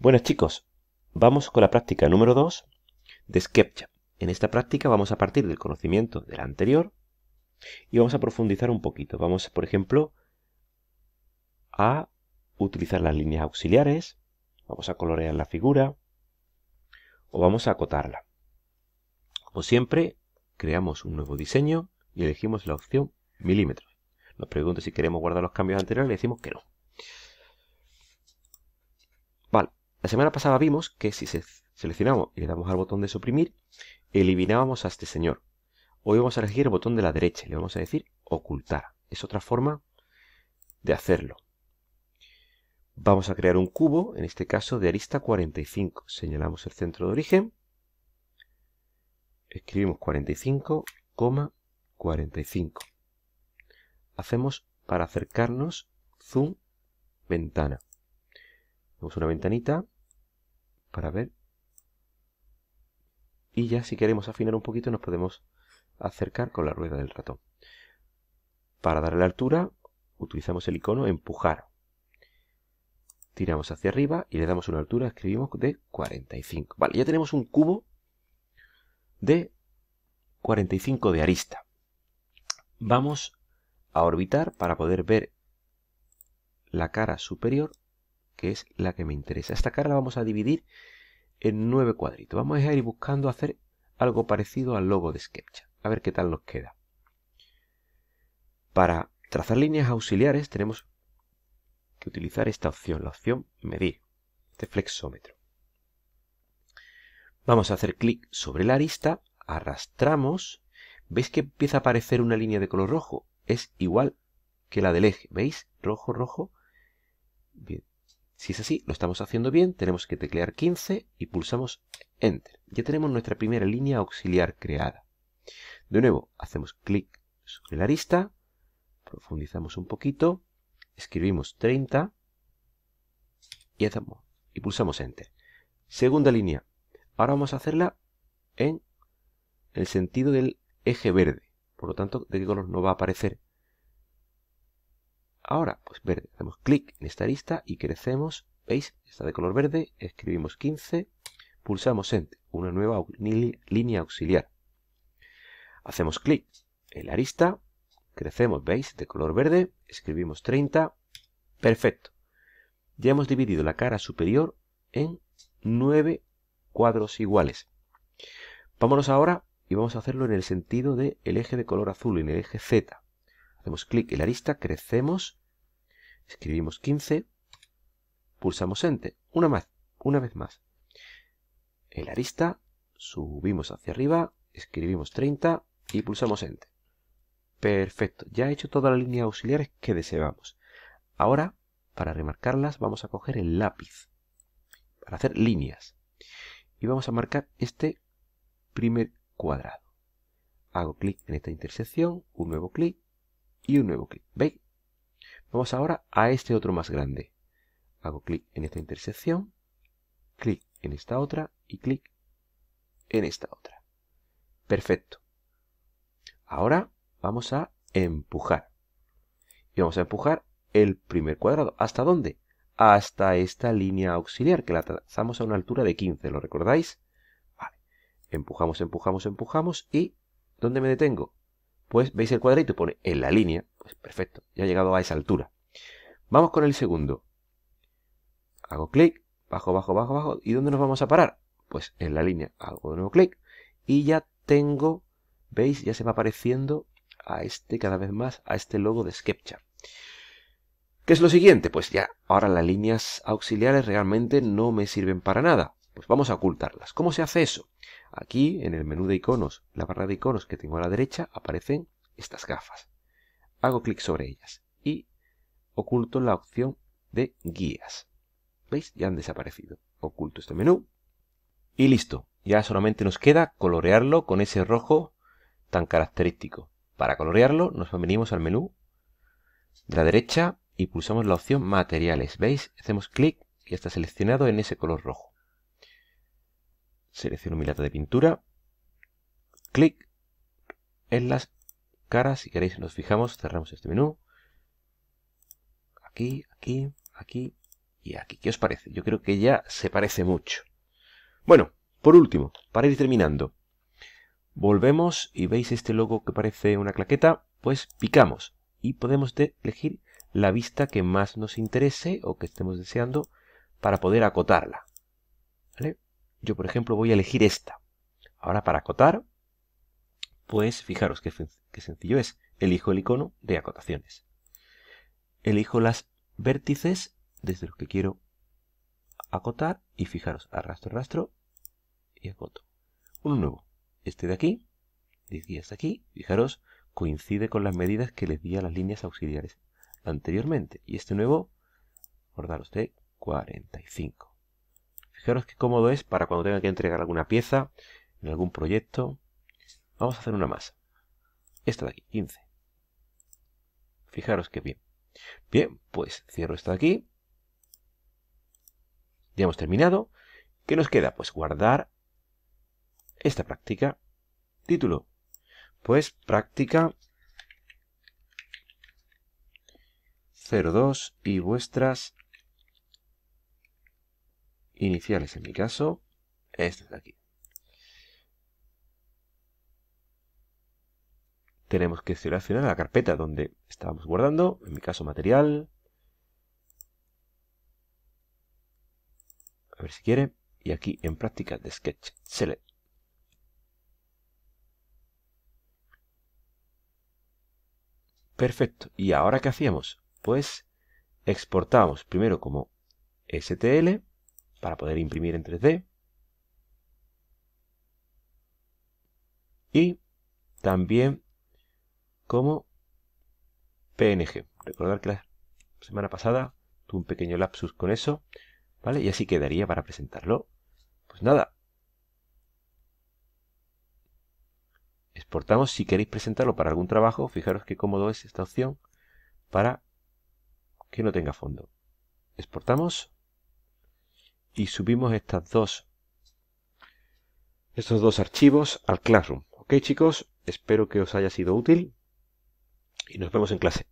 Bueno chicos, vamos con la práctica número 2 de SketchUp. En esta práctica vamos a partir del conocimiento del anterior y vamos a profundizar un poquito. Vamos, por ejemplo, a utilizar las líneas auxiliares, vamos a colorear la figura o vamos a acotarla. Como siempre, creamos un nuevo diseño y elegimos la opción milímetros. Nos pregunta si queremos guardar los cambios anteriores y decimos que no. La semana pasada vimos que si seleccionamos y le damos al botón de suprimir, eliminábamos a este señor. Hoy vamos a elegir el botón de la derecha y le vamos a decir ocultar. Es otra forma de hacerlo. Vamos a crear un cubo, en este caso de arista 45. Señalamos el centro de origen. Escribimos 45,45. Hacemos para acercarnos zoom ventana. Tenemos una ventanita para ver. Y ya si queremos afinar un poquito nos podemos acercar con la rueda del ratón. Para darle la altura utilizamos el icono empujar. Tiramos hacia arriba y le damos una altura, escribimos de 45. Vale, ya tenemos un cubo de 45 de arista. Vamos a orbitar para poder ver la cara superior que es la que me interesa. Esta cara la vamos a dividir en nueve cuadritos. Vamos a ir buscando hacer algo parecido al logo de SketchUp. A ver qué tal nos queda. Para trazar líneas auxiliares tenemos que utilizar esta opción, la opción medir, este flexómetro. Vamos a hacer clic sobre la arista, arrastramos, veis que empieza a aparecer una línea de color rojo, es igual que la del eje, ¿veis? Rojo, rojo, bien, si es así, lo estamos haciendo bien, tenemos que teclear 15 y pulsamos Enter. Ya tenemos nuestra primera línea auxiliar creada. De nuevo, hacemos clic sobre la arista, profundizamos un poquito, escribimos 30 y, y pulsamos Enter. Segunda línea. Ahora vamos a hacerla en el sentido del eje verde. Por lo tanto, ¿de qué color nos va a aparecer? Ahora, pues verde, hacemos clic en esta arista y crecemos, ¿veis? Está de color verde, escribimos 15, pulsamos Enter, una nueva línea auxiliar. Hacemos clic en la arista, crecemos, ¿veis? De color verde, escribimos 30, perfecto. Ya hemos dividido la cara superior en 9 cuadros iguales. Vámonos ahora y vamos a hacerlo en el sentido del eje de color azul, en el eje Z hacemos clic en la arista, crecemos, escribimos 15, pulsamos Enter, una más, una vez más. En la arista, subimos hacia arriba, escribimos 30 y pulsamos Enter. Perfecto, ya he hecho todas las líneas auxiliares que deseábamos. Ahora, para remarcarlas, vamos a coger el lápiz para hacer líneas. Y vamos a marcar este primer cuadrado. Hago clic en esta intersección, un nuevo clic, y un nuevo clic. ¿Veis? Vamos ahora a este otro más grande. Hago clic en esta intersección, clic en esta otra y clic en esta otra. Perfecto. Ahora vamos a empujar. Y vamos a empujar el primer cuadrado. ¿Hasta dónde? Hasta esta línea auxiliar que la trazamos a una altura de 15, ¿lo recordáis? Vale. Empujamos, empujamos, empujamos y ¿dónde me detengo? pues veis el cuadrito y pone en la línea, pues perfecto, ya ha llegado a esa altura. Vamos con el segundo. Hago clic, bajo, bajo, bajo, bajo. ¿Y dónde nos vamos a parar? Pues en la línea. Hago de nuevo clic y ya tengo, veis, ya se va apareciendo a este cada vez más, a este logo de SketchUp. ¿Qué es lo siguiente? Pues ya, ahora las líneas auxiliares realmente no me sirven para nada. Pues vamos a ocultarlas. ¿Cómo se hace eso? Aquí, en el menú de iconos, la barra de iconos que tengo a la derecha, aparecen estas gafas. Hago clic sobre ellas y oculto la opción de guías. ¿Veis? Ya han desaparecido. Oculto este menú y listo. Ya solamente nos queda colorearlo con ese rojo tan característico. Para colorearlo nos venimos al menú de la derecha y pulsamos la opción materiales. ¿Veis? Hacemos clic y está seleccionado en ese color rojo. Selecciono mi lata de pintura. Clic en las caras. Si queréis nos fijamos. Cerramos este menú. Aquí, aquí, aquí y aquí. ¿Qué os parece? Yo creo que ya se parece mucho. Bueno, por último, para ir terminando. Volvemos y veis este logo que parece una claqueta. Pues picamos y podemos elegir la vista que más nos interese o que estemos deseando para poder acotarla. ¿Vale? Yo, por ejemplo, voy a elegir esta. Ahora, para acotar, pues fijaros qué, sencillo es. Elijo el icono de acotaciones. Elijo las vértices desde los que quiero acotar y fijaros, arrastro, arrastro y acoto. Uno nuevo, este de aquí, 10 aquí aquí, fijaros, coincide con las medidas que les di a las líneas auxiliares anteriormente. Y este nuevo, acordaros de 45. Fijaros qué cómodo es para cuando tenga que entregar alguna pieza en algún proyecto. Vamos a hacer una más. Esta de aquí, 15. Fijaros qué bien. Bien, pues cierro esta de aquí. Ya hemos terminado. ¿Qué nos queda? Pues guardar esta práctica. Título. Pues práctica 02 y vuestras iniciales en mi caso, estas de aquí. Tenemos que seleccionar la carpeta donde estábamos guardando, en mi caso material. A ver si quiere. Y aquí en práctica de Sketch, Select. Perfecto. ¿Y ahora qué hacíamos? Pues exportamos primero como STL para poder imprimir en 3D. Y también como PNG. Recordar que la semana pasada tuve un pequeño lapsus con eso, ¿vale? Y así quedaría para presentarlo. Pues nada. Exportamos. Si queréis presentarlo para algún trabajo, fijaros qué cómodo es esta opción para que no tenga fondo. Exportamos y subimos estas dos estos dos archivos al Classroom. Ok chicos, espero que os haya sido útil y nos vemos en clase.